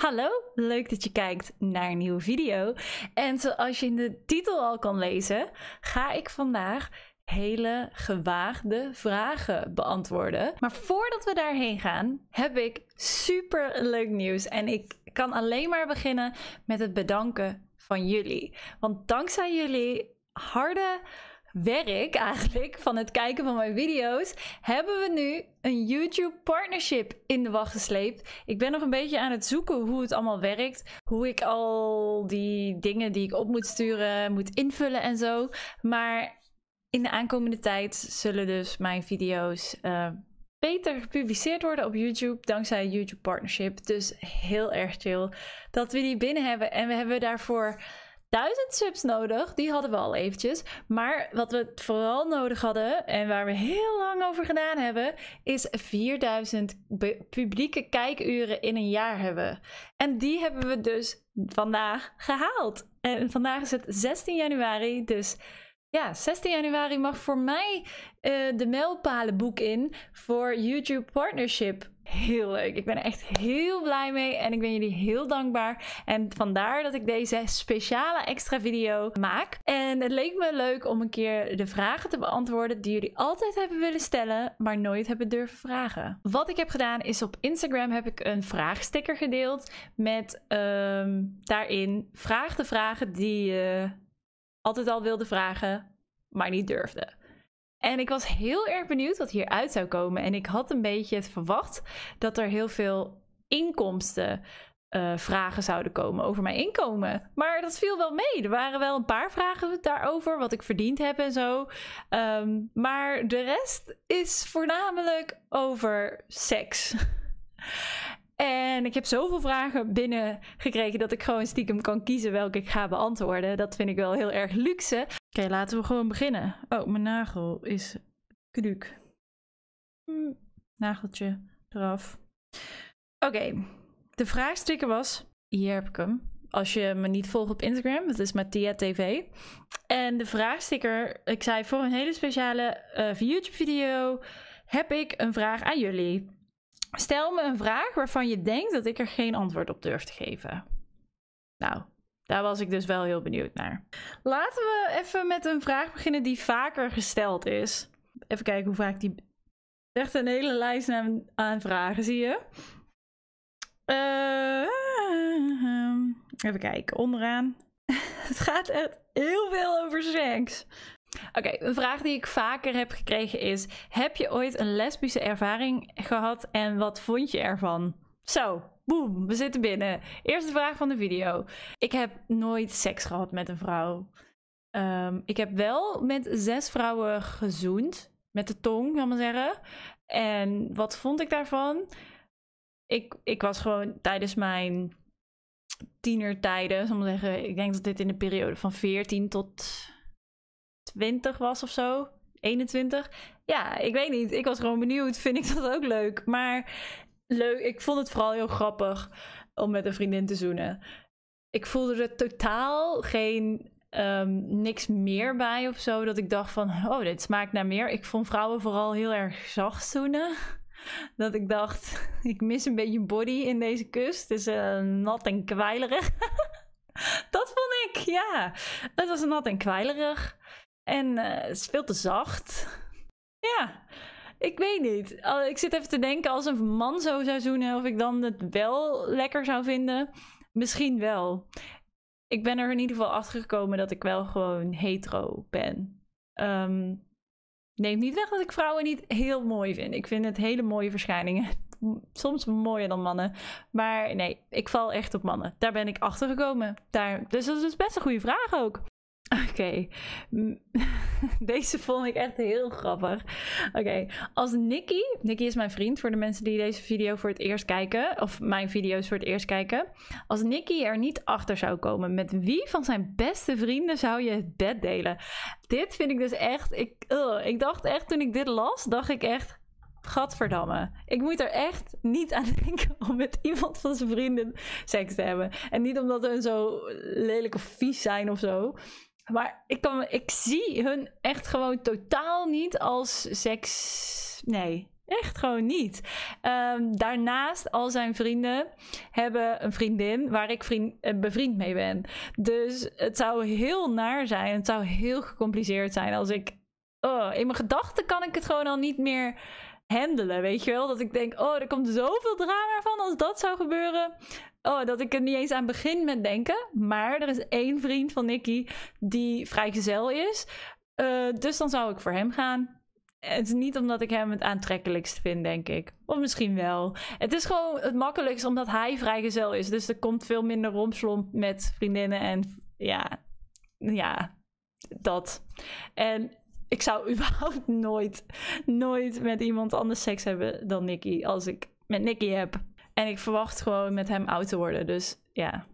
Hallo, leuk dat je kijkt naar een nieuwe video. En zoals je in de titel al kan lezen, ga ik vandaag hele gewaagde vragen beantwoorden. Maar voordat we daarheen gaan, heb ik super leuk nieuws. En ik kan alleen maar beginnen met het bedanken van jullie. Want dankzij jullie harde werk eigenlijk van het kijken van mijn video's, hebben we nu een YouTube partnership in de wacht gesleept. Ik ben nog een beetje aan het zoeken hoe het allemaal werkt, hoe ik al die dingen die ik op moet sturen moet invullen en zo. Maar in de aankomende tijd zullen dus mijn video's eh, beter gepubliceerd worden op YouTube dankzij YouTube partnership. Dus heel erg chill dat we die binnen hebben en we hebben daarvoor 1000 subs nodig. Die hadden we al eventjes. Maar wat we vooral nodig hadden en waar we heel lang over gedaan hebben, is 4000 publieke kijkuren in een jaar hebben. En die hebben we dus vandaag gehaald. En vandaag is het 16 januari, dus ja, 16 januari mag voor mij uh, de mijlpalenboek in voor YouTube Partnership heel leuk. Ik ben er echt heel blij mee en ik ben jullie heel dankbaar. En vandaar dat ik deze speciale extra video maak. En het leek me leuk om een keer de vragen te beantwoorden die jullie altijd hebben willen stellen, maar nooit hebben durven vragen. Wat ik heb gedaan is op Instagram heb ik een vraagsticker gedeeld met ehm, daarin vraag de vragen die je altijd al wilde vragen, maar niet durfde. En ik was heel erg benieuwd wat hieruit zou komen. En ik had een beetje het verwacht dat er heel veel inkomsten eh, vragen zouden komen over mijn inkomen. Maar dat viel wel mee. Er waren wel een paar vragen daarover, wat ik verdiend heb en zo. Ehm, maar de rest is voornamelijk over seks. En ik heb zoveel vragen binnengekregen dat ik gewoon stiekem kan kiezen welke ik ga beantwoorden. Dat vind ik wel heel erg luxe. Oké, laten we gewoon beginnen. Oh, mijn nagel is knuuk. Hmm, nageltje eraf. Oké, de vraagsticker was... Hier heb ik hem. Als je me niet volgt op Instagram, dat is Mattia TV. En de vraagsticker, ik zei voor een hele speciale eh, YouTube-video... heb ik een vraag aan jullie... Stel me een vraag waarvan je denkt dat ik er geen antwoord op durf te geven. Nou, daar was ik dus wel heel benieuwd naar. Laten we even met een vraag beginnen die vaker gesteld is. Even kijken hoe vaak die. Echt een hele lijst aan, vragen, zie je? Eh, ehm, even kijken, onderaan. Het gaat echt heel veel over seks. Oké, een vraag die ik vaker heb gekregen is: heb je ooit een lesbische ervaring gehad en wat vond je ervan? Zo, boem, we zitten binnen. Eerste vraag van de video. Ik heb nooit seks gehad met een vrouw. Ehm, ik heb wel met zes vrouwen gezoend. Met de tong, kan maar zeggen. En wat vond ik daarvan? Ik, ik was gewoon tijdens mijn tienertijden, zal ik maar zeggen. Ik denk dat dit in de periode van 14 tot 20 was of zo. 21. Ja, ik weet niet. Ik was gewoon benieuwd. Vind ik dat ook leuk? Maar leuk. Ik vond het vooral heel grappig om met een vriendin te zoenen. Ik voelde er totaal geen ehm, niks meer bij of zo. Dat ik dacht van, oh, dit smaakt naar meer. Ik vond vrouwen vooral heel erg zacht zoenen. Dat ik dacht, ik mis een beetje body in deze kust. Het is uh, nat en kwijlerig. dat vond ik, ja. Het was nat en kwijlerig. En uh, het is veel te zacht. ja, ik weet niet. Ik zit even te denken, als een man zo zou zoenen, of ik dan het wel lekker zou vinden. Misschien wel. Ik ben er in ieder geval achter gekomen dat ik wel gewoon hetero ben. Um, neemt niet weg dat ik vrouwen niet heel mooi vind. Ik vind het hele mooie verschijningen. Soms mooier dan mannen. Maar nee, ik val echt op mannen. Daar ben ik achter gekomen. Daar, dus dat is dus best een goede vraag ook. Oké, deze vond ik echt heel grappig. Oké, als Nicky, Nikki is mijn vriend voor de mensen die deze video voor het eerst kijken, of mijn video's voor het eerst kijken. Als Nicky er niet achter zou komen, met wie van zijn beste vrienden zou je het bed delen? Dit vind ik dus echt, ik, ik dacht echt toen ik dit las, dacht ik echt, Gadverdamme. Ik moet er echt niet aan denken om met iemand van zijn vrienden seks te hebben. En niet omdat hun zo lelijk of vies zijn of zo. Maar ik, kan, ik zie hun echt gewoon totaal niet als seks. Nee, echt gewoon niet. Um, daarnaast, al zijn vrienden hebben een vriendin waar ik eh, bevriend mee ben. Dus het zou heel naar zijn. Het zou heel gecompliceerd zijn als ik. Oh, in mijn gedachten kan ik het gewoon al niet meer handelen, weet je wel? Dat ik denk, oh, er komt zoveel drama van als dat zou gebeuren. Oh, dat ik er niet eens aan begin met denken. Maar er is één vriend van Nicky die vrijgezel is. Eh, dus dan zou ik voor hem gaan. Het is niet omdat ik hem het aantrekkelijkst vind, denk ik. Of misschien wel. Het is gewoon het makkelijkst omdat hij vrijgezel is. Dus er komt veel minder rompslomp met vriendinnen en ja, ja, dat. En ik zou überhaupt nooit, nooit met iemand anders seks hebben dan Nicky. Als ik met Nicky heb. En ik verwacht gewoon met hem oud te worden. Dus ja.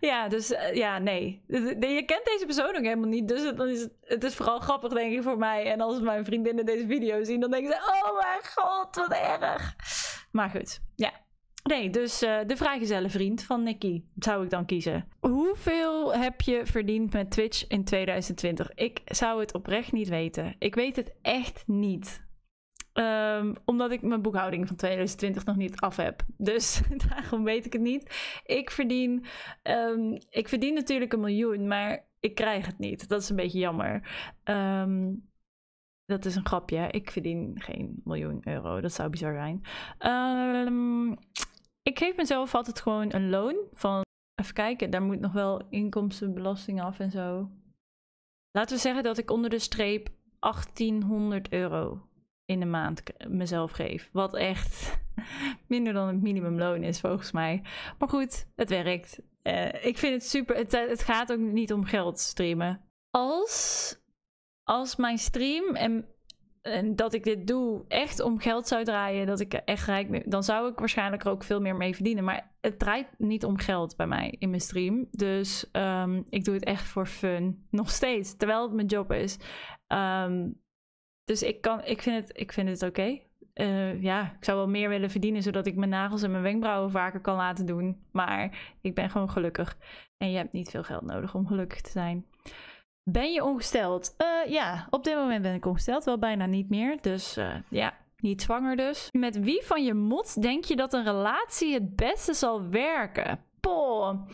Ja, dus eh, ja, nee. Je kent deze persoon ook helemaal niet. Dus dan is het, het is vooral grappig, denk ik, voor mij. En als mijn vriendinnen deze video zien, dan denken ze: Oh mijn god, wat erg. Maar goed, ja. Nee, dus uh, de vrijgezelle vriend van Nicky zou ik dan kiezen. Hoeveel heb je verdiend met Twitch in 2020? Ik zou het oprecht niet weten. Ik weet het echt niet. Ehm, omdat ik mijn boekhouding van 2020 nog niet af heb. Dus daarom weet ik het niet. Ik verdien, ehm, ik verdien natuurlijk een miljoen, maar ik krijg het niet. Dat is een beetje jammer. Ehm, dat is een grapje. Ik verdien geen miljoen euro. Dat zou bizar zijn. Um, ik geef mezelf altijd gewoon een loon van, even kijken, daar moet nog wel inkomstenbelasting af en zo. Laten we zeggen dat ik onder de streep 1800 euro in de maand mezelf geef. Wat echt minder dan het minimumloon is volgens mij. Maar goed, het werkt. Eh, ik vind het super. Het, het, gaat ook niet om geld streamen. Als, als mijn stream en en dat ik dit doe echt om geld zou draaien, dat ik echt rijk ben, dan zou ik waarschijnlijk er ook veel meer mee verdienen. Maar het draait niet om geld bij mij in mijn stream. Dus ehm, ik doe het echt voor fun. Nog steeds, terwijl het mijn job is. Ehm, dus ik, kan, ik vind het, ik vind het oké. Eh, ja, ik zou wel meer willen verdienen, zodat ik mijn nagels en mijn wenkbrauwen vaker kan laten doen. Maar ik ben gewoon gelukkig. En je hebt niet veel geld nodig om gelukkig te zijn. Ben je ongesteld? Eh, ja, op dit moment ben ik ongesteld. Wel bijna niet meer. Dus eh, ja, niet zwanger dus. Met wie van je mods denk je dat een relatie het beste zal werken? Poh.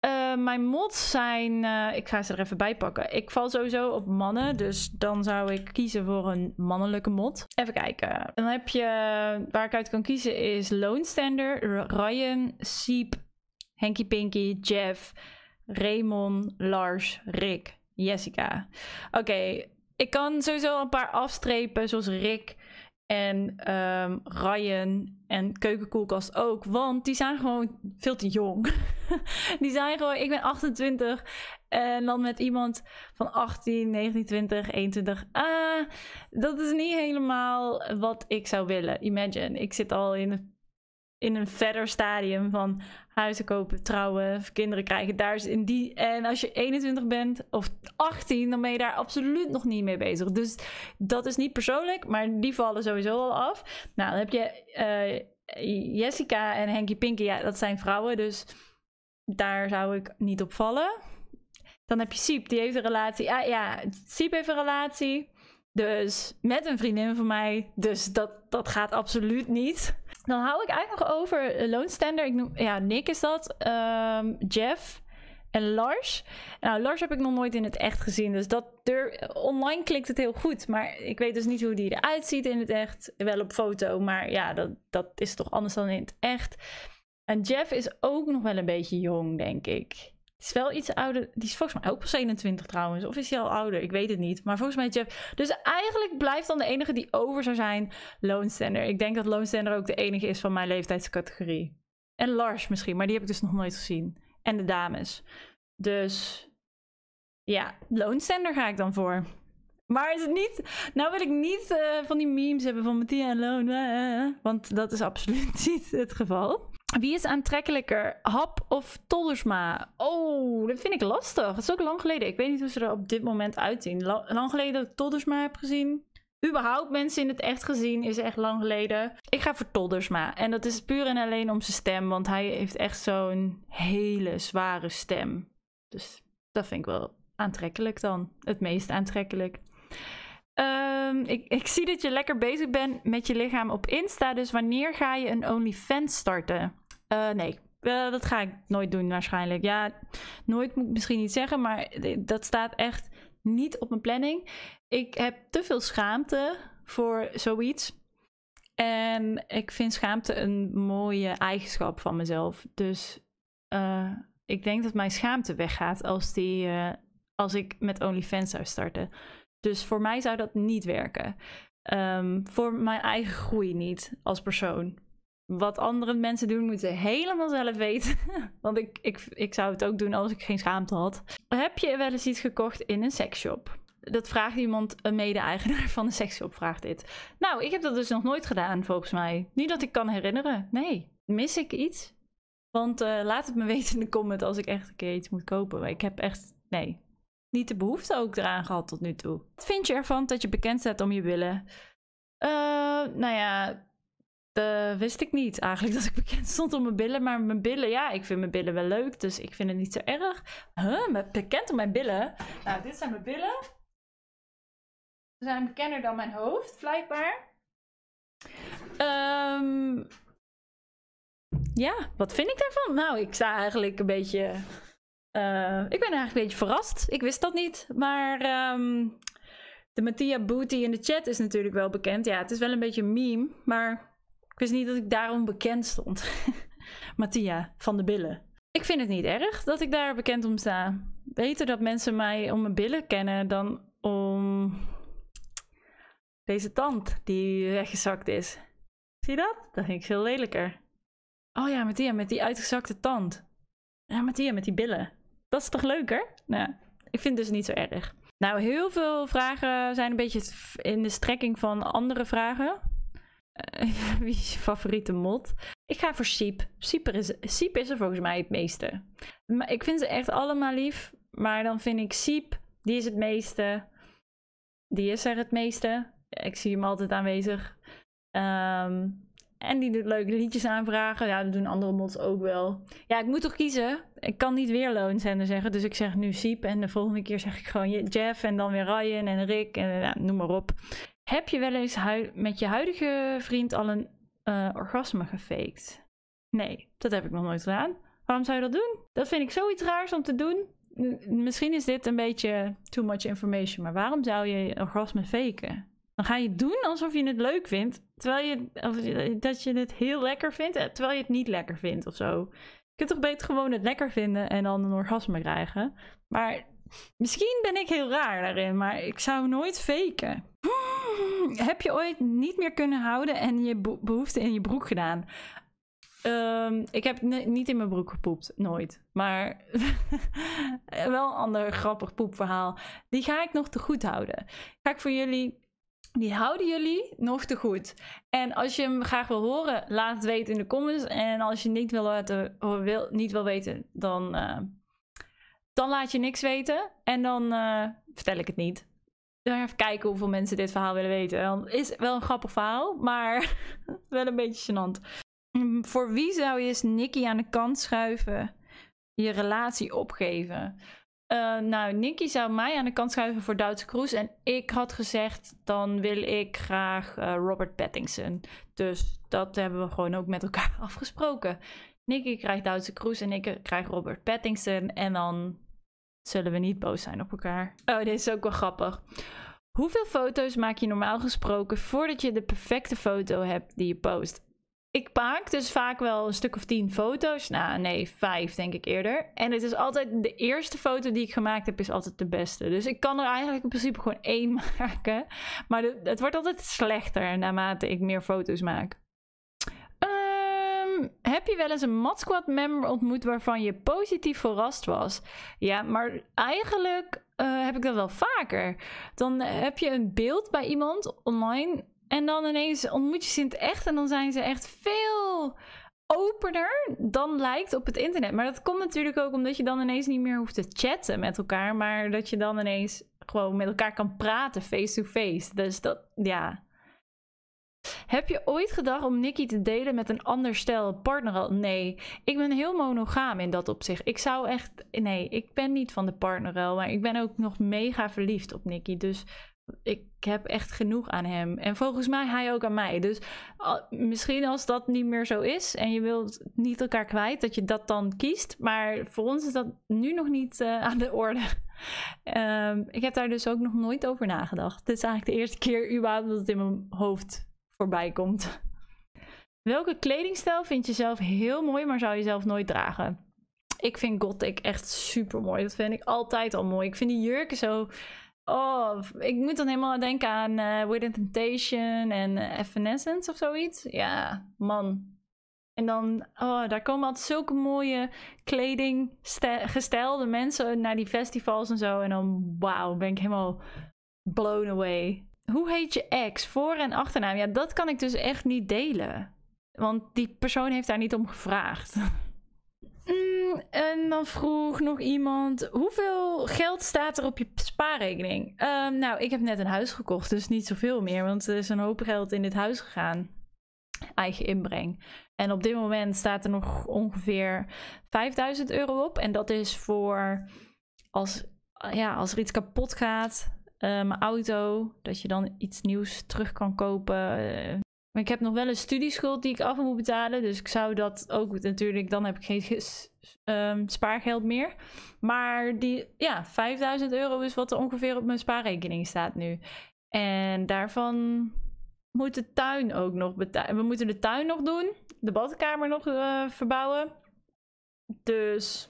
Eh, mijn mods zijn. ik ga ze er even bij pakken. Ik val sowieso op mannen. Dus dan zou ik kiezen voor een mannelijke mod. Even kijken. Dan heb je. Waar ik uit kan kiezen is Lone Stander, Ryan, Siep, Henky Pinky, Jeff, Raymond, Lars, Rick. Jessica. Oké, ik kan sowieso een paar afstrepen, zoals Rick en ehm, Ryan en keukenkoelkast ook. Want die zijn gewoon veel te jong. die zijn gewoon, ik ben 28 en dan met iemand van 18, 19, 20, 21. Ah, dat is niet helemaal wat ik zou willen. Imagine, ik zit al in in een verder stadium van huizen kopen, trouwen, kinderen krijgen. Daar is in die. En als je 21 bent of 18, dan ben je daar absoluut nog niet mee bezig. Dus dat is niet persoonlijk, maar die vallen sowieso al af. Nou, dan heb je eh, Jessica en Henky Pinky. Ja, dat zijn vrouwen, dus daar zou ik niet op vallen. Dan heb je Siep, die heeft een relatie. Ah ja, Siep heeft een relatie. Dus met een vriendin van mij. Dus dat, dat gaat absoluut niet. Dan hou ik eigenlijk nog over eh, Stander. Ik noem, ja, Nick is dat. Ehm, Jeff en Lars. Nou, Lars heb ik nog nooit in het echt gezien. Dus dat online klikt het heel goed. Maar ik weet dus niet hoe die eruit ziet in het echt. Wel op foto, maar ja, dat, dat is toch anders dan in het echt. En Jeff is ook nog wel een beetje jong, denk ik is wel iets ouder. Die is volgens mij ook pas 21 trouwens. Of is hij al ouder? Ik weet het niet. Maar volgens mij Jeff. Dus eigenlijk blijft dan de enige die over zou zijn Sender. Ik denk dat Sender ook de enige is van mijn leeftijdscategorie. En Lars misschien, maar die heb ik dus nog nooit gezien. En de dames. Dus ja, Sender ga ik dan voor. Maar is het niet. Nou wil ik niet eh, van die memes hebben van Mattia en Loon. Eh, eh, want dat is absoluut niet het geval. Wie is aantrekkelijker, Hap of Toldersma? Oh, dat vind ik lastig. Dat is ook lang geleden. Ik weet niet hoe ze er op dit moment uitzien. Lang geleden dat ik Toldersma heb gezien. Überhaupt mensen in het echt gezien is echt lang geleden. Ik ga voor Toldersma. En dat is puur en alleen om zijn stem. Want hij heeft echt zo'n hele zware stem. Dus dat vind ik wel aantrekkelijk dan. Het meest aantrekkelijk. Ehm, ik, ik zie dat je lekker bezig bent met je lichaam op Insta. Dus wanneer ga je een OnlyFans starten? Eh, nee, eh, dat ga ik nooit doen waarschijnlijk. Ja, nooit moet ik misschien niet zeggen, maar eh, dat staat echt niet op mijn planning. Ik heb te veel schaamte voor zoiets. En ik vind schaamte een mooie eigenschap van mezelf. Dus ik denk dat mijn schaamte weggaat als, die, als ik met OnlyFans zou starten. Dus voor mij zou dat niet werken. Ehm, voor mijn eigen groei niet als persoon. Wat andere mensen doen, moeten ze helemaal zelf weten. Want ik, ik, ik zou het ook doen als ik geen schaamte had. Heb je wel eens iets gekocht in een seksshop? Dat vraagt iemand, een mede-eigenaar van een seksshop vraagt dit. Nou, ik heb dat dus nog nooit gedaan, volgens mij. Niet dat ik kan herinneren. Nee. Mis ik iets? Want eh, laat het me weten in de comment als ik echt een keer iets moet kopen. Ik heb echt... Nee, niet de behoefte ook eraan gehad tot nu toe. Wat vind je ervan dat je bekend staat om je billen? Eh, nou ja, dat eh, wist ik niet eigenlijk dat ik bekend stond om mijn billen. Maar mijn billen, ja, ik vind mijn billen wel leuk, dus ik vind het niet zo erg. Huh, bekend om mijn billen? Nou, dit zijn mijn billen. Ze zijn bekender dan mijn hoofd, blijkbaar. Ehm, ja, wat vind ik daarvan? Nou, ik sta eigenlijk een beetje eh, ik ben eigenlijk een beetje verrast. Ik wist dat niet. Maar ehm, de Mattia Booty in de chat is natuurlijk wel bekend. Ja, het is wel een beetje een meme. Maar ik wist niet dat ik daarom bekend stond. Mattia van de Billen. Ik vind het niet erg dat ik daar bekend om sta. Beter dat mensen mij om mijn billen kennen dan om deze tand die weggezakt is. Zie je dat? Dat vind ik veel lelijker. Oh ja, Mattia met die uitgezakte tand. Ja, Mattia met die billen. Dat is toch leuker? Nou, ik vind het dus niet zo erg. Nou, heel veel vragen zijn een beetje in de strekking van andere vragen. Eh, wie is je favoriete mod? Ik ga voor Siep. Siep is, Siep is er volgens mij het meeste. Maar ik vind ze echt allemaal lief. Maar dan vind ik Siep, die is het meeste. Die is er het meeste. Ik zie hem altijd aanwezig. Um, en die doet leuke liedjes aanvragen. Ja, dat doen andere mods ook wel. Ja, ik moet toch kiezen. Ik kan niet weer loonzender zeggen. Dus ik zeg nu Siep. En de volgende keer zeg ik gewoon Jeff. En dan weer Ryan en Rick. En ja, noem maar op. Heb je wel eens met je huidige vriend al een eh, orgasme gefaked? Nee, dat heb ik nog nooit gedaan. Waarom zou je dat doen? Dat vind ik zoiets raars om te doen. Misschien is dit een beetje too much information. Maar waarom zou je orgasme faken? Dan ga je doen alsof je het leuk vindt. Terwijl je, of, eh, dat je het heel lekker vindt, eh, terwijl je het niet lekker vindt of zo. Je kunt toch beter gewoon het lekker vinden en dan een orgasme krijgen. Maar misschien ben ik heel raar daarin, maar ik zou nooit faken. Heb je ooit niet meer kunnen houden en je behoefte in je broek gedaan? Ehm, ik heb niet in mijn broek gepoept, nooit. Maar wel een ander grappig poepverhaal. Die ga ik nog te goed houden. Ga ik voor jullie die houden jullie nog te goed. En als je hem graag wil horen, laat het weten in de comments. En als je niet wil, wil, niet wil weten, dan, eh, dan laat je niks weten. En dan eh, vertel ik het niet. Dan even kijken hoeveel mensen dit verhaal willen weten. Dan is wel een grappig verhaal, maar wel een beetje gênant. Mm, voor wie zou je eens Nicky aan de kant schuiven? Je relatie opgeven? Uh, nou, Nicky zou mij aan de kant schuiven voor Duitse Kroes. En ik had gezegd, dan wil ik graag eh, Robert Pattinson. Dus dat hebben we gewoon ook met elkaar afgesproken. Nicky krijgt Duitse Kroes en ik krijg Robert Pattinson. En dan zullen we niet boos zijn op elkaar. Oh, dit is ook wel grappig. Hoeveel foto's maak je normaal gesproken voordat je de perfecte foto hebt die je post? ik maak dus vaak wel een stuk of tien foto's. Nou, nee, vijf denk ik eerder. En het is altijd de eerste foto die ik gemaakt heb, is altijd de beste. Dus ik kan er eigenlijk in principe gewoon één maken. Maar het wordt altijd slechter naarmate ik meer foto's maak. Ehm, heb je wel eens een Squad member ontmoet waarvan je positief verrast was? Ja, maar eigenlijk eh, heb ik dat wel vaker. Dan heb je een beeld bij iemand online en dan ineens ontmoet je ze in het echt en dan zijn ze echt veel opener dan lijkt op het internet. Maar dat komt natuurlijk ook omdat je dan ineens niet meer hoeft te chatten met elkaar, maar dat je dan ineens gewoon met elkaar kan praten face-to-face. Dus dat, ja. Heb je ooit gedacht om Nicky te delen met een ander stel partner? Nee, ik ben heel monogaam in dat opzicht. Ik zou echt, nee, ik ben niet van de partnerrel, maar ik ben ook nog mega verliefd op Nicky. Dus ik heb echt genoeg aan hem. En volgens mij hij ook aan mij. Dus misschien als dat niet meer zo is en je wilt niet elkaar kwijt, dat je dat dan kiest. Maar voor ons is dat nu nog niet eh, aan de orde. Ehm, ik heb daar dus ook nog nooit over nagedacht. Dit is eigenlijk de eerste keer überhaupt dat het in mijn hoofd voorbij komt. Welke kledingstijl vind je zelf heel mooi, maar zou je zelf nooit dragen? Ik vind gothic echt super mooi. Dat vind ik altijd al mooi. Ik vind die jurken zo Oh, ik moet dan helemaal denken aan uh, eh, Within Temptation en uh, Evanescence of zoiets. Ja, man. En dan, oh, daar komen altijd zulke mooie kleding gestelde mensen naar die festivals en zo. En dan, wauw, ben ik helemaal blown away. Hoe heet je ex? Voor- en achternaam? Ja, dat kan ik dus echt niet delen. Want die persoon heeft daar niet om gevraagd. en dan vroeg nog iemand: hoeveel geld staat er op je spaarrekening? Ehm, nou, ik heb net een huis gekocht, dus niet zoveel meer, want er is een hoop geld in dit huis gegaan. Eigen inbreng. En op dit moment staat er nog ongeveer 5000 euro op. En dat is voor als, ja, als er iets kapot gaat, eh, mijn auto, dat je dan iets nieuws terug kan kopen. maar ik heb nog wel een studieschuld die ik af moet betalen. Dus ik zou dat ook natuurlijk. Dan heb ik geen, um, spaargeld meer. Maar die, ja, 5000 euro is wat er ongeveer op mijn spaarrekening staat nu. En daarvan moet de tuin ook nog betalen. We moeten de tuin nog doen, de badkamer nog eh, verbouwen. Dus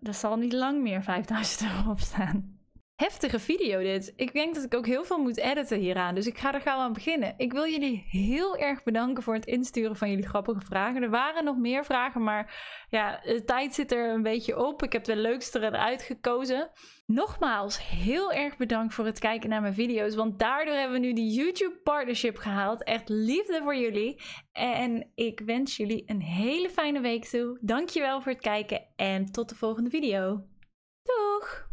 dat zal niet lang meer 5000 euro op staan heftige video dit. Ik denk dat ik ook heel veel moet editen hieraan. Dus ik ga er gauw aan beginnen. Ik wil jullie heel erg bedanken voor het insturen van jullie grappige vragen. Er waren nog meer vragen, maar ja, de tijd zit er een beetje op. Ik heb de leukste eruit gekozen. Nogmaals, heel erg bedankt voor het kijken naar mijn video's. Want daardoor hebben we nu die YouTube partnership gehaald. Echt liefde voor jullie. En ik wens jullie een hele fijne week toe. Dankjewel voor het kijken en tot de volgende video. Doeg!